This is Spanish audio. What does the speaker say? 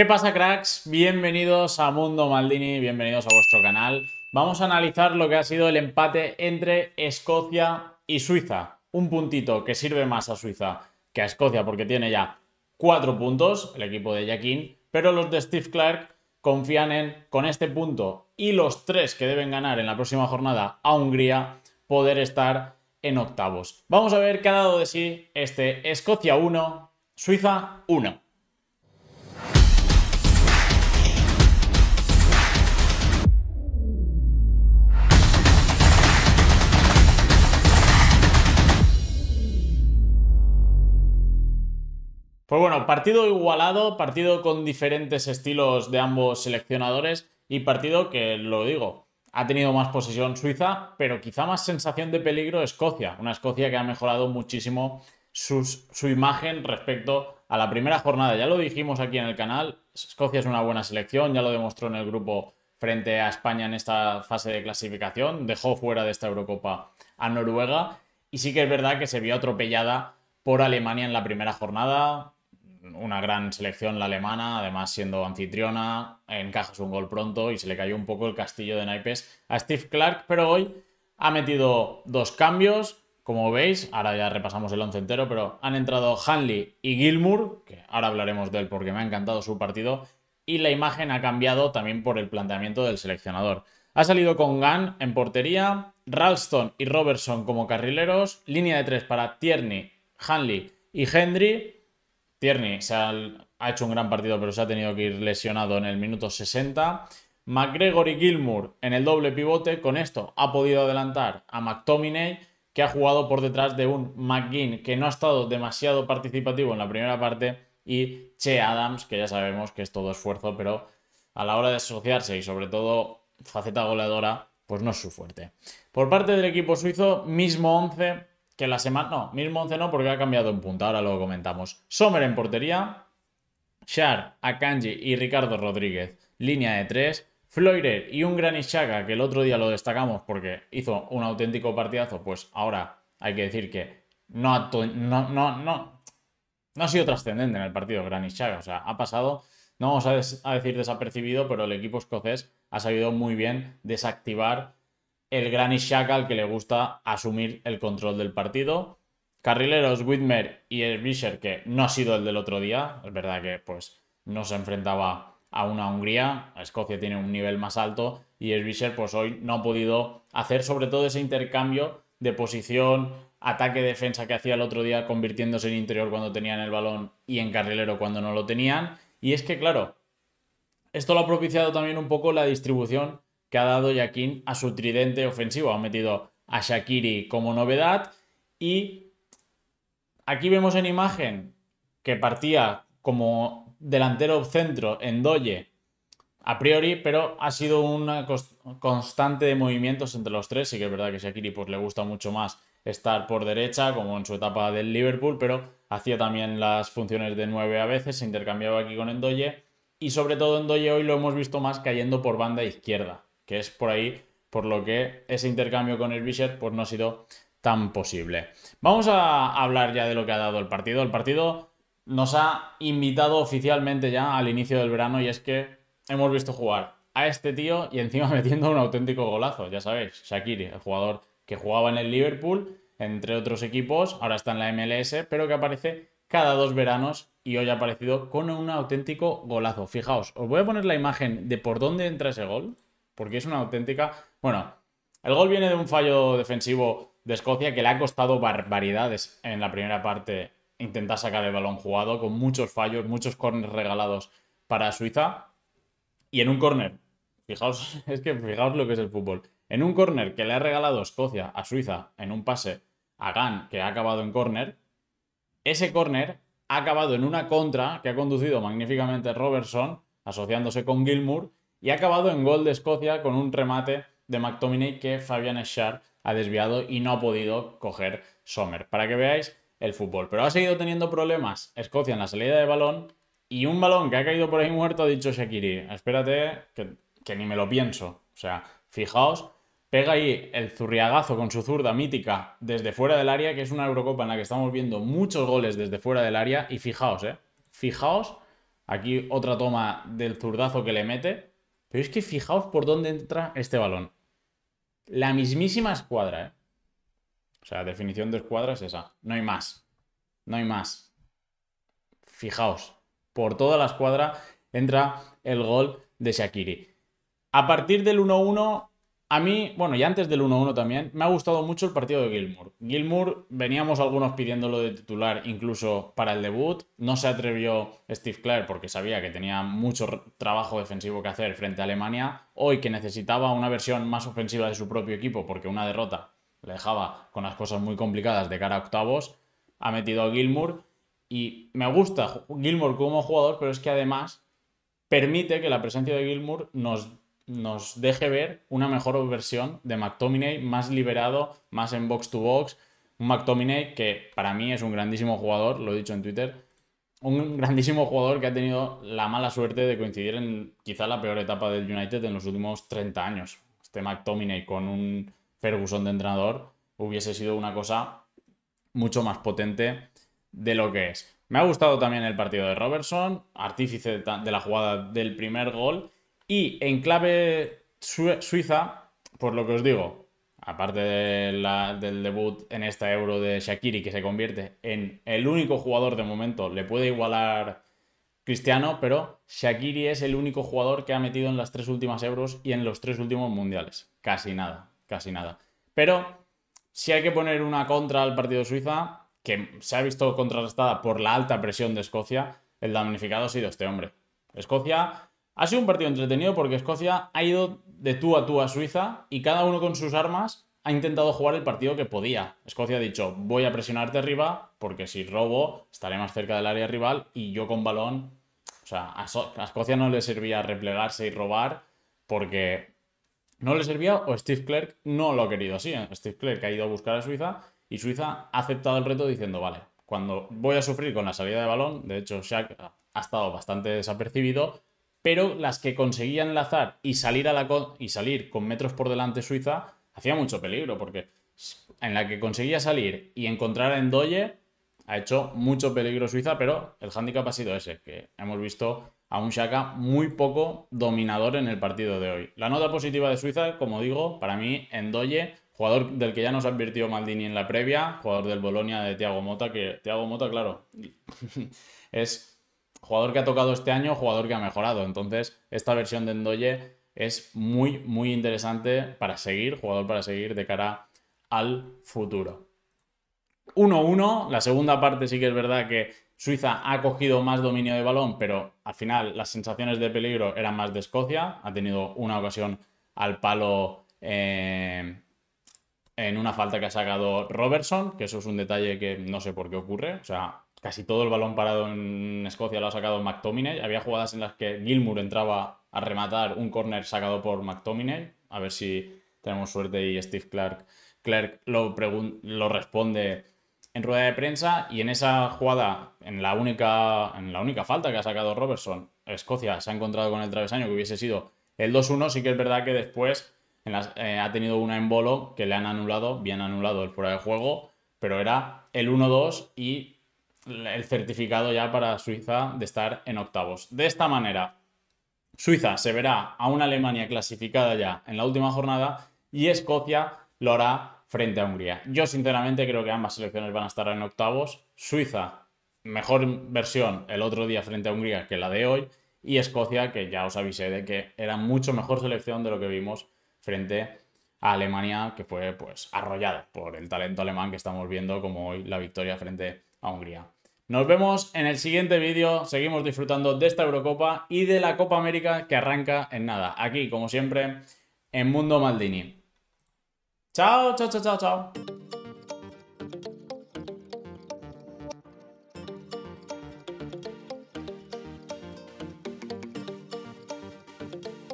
¿Qué pasa cracks? Bienvenidos a Mundo Maldini, bienvenidos a vuestro canal. Vamos a analizar lo que ha sido el empate entre Escocia y Suiza. Un puntito que sirve más a Suiza que a Escocia porque tiene ya cuatro puntos el equipo de Jaquín, pero los de Steve Clark confían en, con este punto y los tres que deben ganar en la próxima jornada a Hungría, poder estar en octavos. Vamos a ver qué ha dado de sí este Escocia 1, Suiza 1. Pues bueno, partido igualado, partido con diferentes estilos de ambos seleccionadores y partido que, lo digo, ha tenido más posesión Suiza, pero quizá más sensación de peligro Escocia, una Escocia que ha mejorado muchísimo su imagen respecto a la primera jornada. Ya lo dijimos aquí en el canal, Escocia es una buena selección, ya lo demostró en el grupo frente a España en esta fase de clasificación, dejó fuera de esta Eurocopa a Noruega y sí que es verdad que se vio atropellada por Alemania en la primera jornada, una gran selección la alemana, además siendo anfitriona, encajas un gol pronto y se le cayó un poco el castillo de naipes a Steve Clark, pero hoy ha metido dos cambios, como veis, ahora ya repasamos el once entero, pero han entrado Hanley y Gilmour, que ahora hablaremos de él porque me ha encantado su partido, y la imagen ha cambiado también por el planteamiento del seleccionador. Ha salido con Gunn en portería, Ralston y Robertson como carrileros, línea de tres para Tierney, Hanley y Hendry, Tierney se ha, hecho un gran partido, pero se ha tenido que ir lesionado en el minuto 60. McGregor y Gilmour en el doble pivote. Con esto ha podido adelantar a McTominay, que ha jugado por detrás de un McGinn que no ha estado demasiado participativo en la primera parte. Y Che Adams, que ya sabemos que es todo esfuerzo, pero a la hora de asociarse y sobre todo faceta goleadora, pues no es su fuerte. Por parte del equipo suizo, mismo 11, que la semana. No, mismo once no, porque ha cambiado en punta, ahora lo comentamos. Sommer en portería. Shar, Akanji y Ricardo Rodríguez, línea de 3. Floirer y un gran que el otro día lo destacamos porque hizo un auténtico partidazo, pues ahora hay que decir que no ha, no, sido trascendente en el partido Gran O sea, ha pasado, no vamos a decir desapercibido, pero el equipo escocés ha sabido muy bien desactivar el gran Ishaka al que le gusta asumir el control del partido. Carrileros Whitmer y el que no ha sido el del otro día. Es verdad que pues no se enfrentaba a una Hungría. Escocia tiene un nivel más alto. Y el pues hoy no ha podido hacer sobre todo ese intercambio de posición, ataque, defensa que hacía el otro día, convirtiéndose en interior cuando tenían el balón y en carrilero cuando no lo tenían. Y es que, claro, esto lo ha propiciado también un poco la distribución que ha dado Jaquín a su tridente ofensivo. Ha metido a Shakiri como novedad y aquí vemos en imagen que partía como delantero centro en Doye a priori, pero ha sido una constante de movimientos entre los tres. Sí que es verdad que Shakiri pues, le gusta mucho más estar por derecha, como en su etapa del Liverpool, pero hacía también las funciones de nueve a veces, se intercambiaba aquí con Endoye y sobre todo Endoye hoy lo hemos visto más cayendo por banda izquierda que es por ahí por lo que ese intercambio con el Bichet pues, no ha sido tan posible. Vamos a hablar ya de lo que ha dado el partido. El partido nos ha invitado oficialmente ya al inicio del verano y es que hemos visto jugar a este tío y encima metiendo un auténtico golazo, ya sabéis, Shakiri, el jugador que jugaba en el Liverpool, entre otros equipos, ahora está en la MLS, pero que aparece cada dos veranos y hoy ha aparecido con un auténtico golazo. Fijaos, os voy a poner la imagen de por dónde entra ese gol porque es una auténtica... Bueno, el gol viene de un fallo defensivo de Escocia que le ha costado barbaridades en la primera parte intentar sacar el balón jugado, con muchos fallos, muchos corners regalados para Suiza. Y en un corner, fijaos, es que fijaos lo que es el fútbol. En un corner que le ha regalado Escocia a Suiza en un pase a Gan que ha acabado en corner, ese corner ha acabado en una contra que ha conducido magníficamente Robertson, asociándose con Gilmour, y ha acabado en gol de Escocia con un remate de McTominay que Fabian Schär ha desviado y no ha podido coger Sommer. Para que veáis el fútbol. Pero ha seguido teniendo problemas Escocia en la salida de balón y un balón que ha caído por ahí muerto ha dicho Shakiri, espérate que, que ni me lo pienso. O sea, fijaos pega ahí el zurriagazo con su zurda mítica desde fuera del área, que es una Eurocopa en la que estamos viendo muchos goles desde fuera del área. Y fijaos, ¿eh? Fijaos, aquí otra toma del zurdazo que le mete. Pero es que fijaos por dónde entra este balón. La mismísima escuadra, ¿eh? O sea, definición de escuadra es esa. No hay más. No hay más. Fijaos, por toda la escuadra entra el gol de Shakiri. A partir del 1-1 a mí, bueno, y antes del 1-1 también, me ha gustado mucho el partido de Gilmour. Gilmour, veníamos algunos pidiéndolo de titular incluso para el debut. No se atrevió Steve Clare porque sabía que tenía mucho trabajo defensivo que hacer frente a Alemania. Hoy que necesitaba una versión más ofensiva de su propio equipo porque una derrota le dejaba con las cosas muy complicadas de cara a octavos, ha metido a Gilmour. Y me gusta Gilmour como jugador, pero es que además permite que la presencia de Gilmour nos nos deje ver una mejor versión de McTominay, más liberado, más en box to box. Un McTominay que para mí es un grandísimo jugador, lo he dicho en Twitter, un grandísimo jugador que ha tenido la mala suerte de coincidir en quizá la peor etapa del United en los últimos 30 años. Este McTominay con un Ferguson de entrenador hubiese sido una cosa mucho más potente de lo que es. Me ha gustado también el partido de Robertson, artífice de la jugada del primer gol y en clave suiza, por lo que os digo, aparte del debut en esta Euro de Shakiri, que se convierte en el único jugador de momento, le puede igualar Cristiano, pero Shakiri es el único jugador que ha metido en las tres últimas Euros y en los tres últimos Mundiales. Casi nada, casi nada. Pero si hay que poner una contra al partido Suiza, que se ha visto contrarrestada por la alta presión de Escocia, el damnificado ha sido este hombre. Escocia ha sido un partido entretenido porque Escocia ha ido de tú a tú a Suiza y cada uno con sus armas ha intentado jugar el partido que podía. Escocia ha dicho, voy a presionarte arriba porque si robo estaré más cerca del área rival y yo con balón... O sea, a, Escocia no le servía replegarse y robar porque no le servía o Steve Clerk no lo ha querido así. Steve Clerk ha ido a buscar a Suiza y Suiza ha aceptado el reto diciendo, vale, cuando voy a sufrir con la salida de balón, de hecho Shaq ha estado bastante desapercibido, pero las que conseguía enlazar y salir, a la con y salir con metros por delante Suiza hacía mucho peligro, porque en la que conseguía salir y encontrar a Endoye ha hecho mucho peligro Suiza, pero el handicap ha sido ese, que hemos visto a un Shaka muy poco dominador en el partido de hoy. La nota positiva de Suiza, como digo, para mí Endoye, jugador del que ya nos advirtió Maldini en la previa, jugador del Bolonia de Tiago Mota, que Thiago Mota, claro, es jugador que ha tocado este año, jugador que ha mejorado. Entonces, esta versión de Endoye es muy, muy interesante para seguir, jugador para seguir de cara al futuro. 1-1, la segunda parte sí que es verdad que Suiza ha cogido más dominio de balón, pero al final las sensaciones de peligro eran más de Escocia. Ha tenido una ocasión al palo eh, en una falta que ha sacado Robertson, que eso es un detalle que no sé por qué ocurre. O sea, casi todo el balón parado en Escocia lo ha sacado McTominay. Había jugadas en las que Gilmour entraba a rematar un córner sacado por McTominay. A ver si tenemos suerte y Steve Clark, lo, lo responde en rueda de prensa y en esa jugada, en la única, en la única falta que ha sacado Robertson, Escocia se ha encontrado con el travesaño que hubiese sido el 2-1, sí que es verdad que después eh, ha tenido una en bolo que le han anulado, bien anulado el fuera de juego, pero era el 1-2 y el certificado ya para Suiza de estar en octavos. De esta manera, Suiza se verá a una Alemania clasificada ya en la última jornada y Escocia lo hará frente a Hungría. Yo sinceramente creo que ambas selecciones van a estar en octavos. Suiza, mejor versión el otro día frente a Hungría que la de hoy. Y Escocia, que ya os avisé de que era mucho mejor selección de lo que vimos frente a Alemania, que fue pues arrollada por el talento alemán que estamos viendo, como hoy la victoria frente a a Hungría. Nos vemos en el siguiente vídeo, seguimos disfrutando de esta Eurocopa y de la Copa América que arranca en nada, aquí como siempre en Mundo Maldini. Chao, chao, chao, chao,